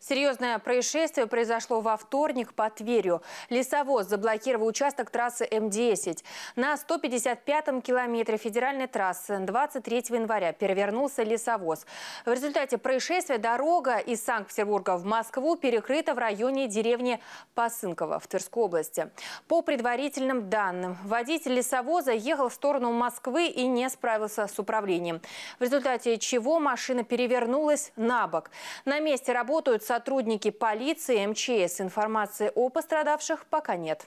Серьезное происшествие произошло во вторник по Тверью. Лесовоз заблокировал участок трассы М-10. На 155-м километре федеральной трассы 23 января перевернулся лесовоз. В результате происшествия дорога из Санкт-Петербурга в Москву перекрыта в районе деревни Посынково в Тверской области. По предварительным данным, водитель лесовоза ехал в сторону Москвы и не справился с управлением. В результате чего машина перевернулась на бок. На месте работают сотрудники полиции, МЧС. Информации о пострадавших пока нет.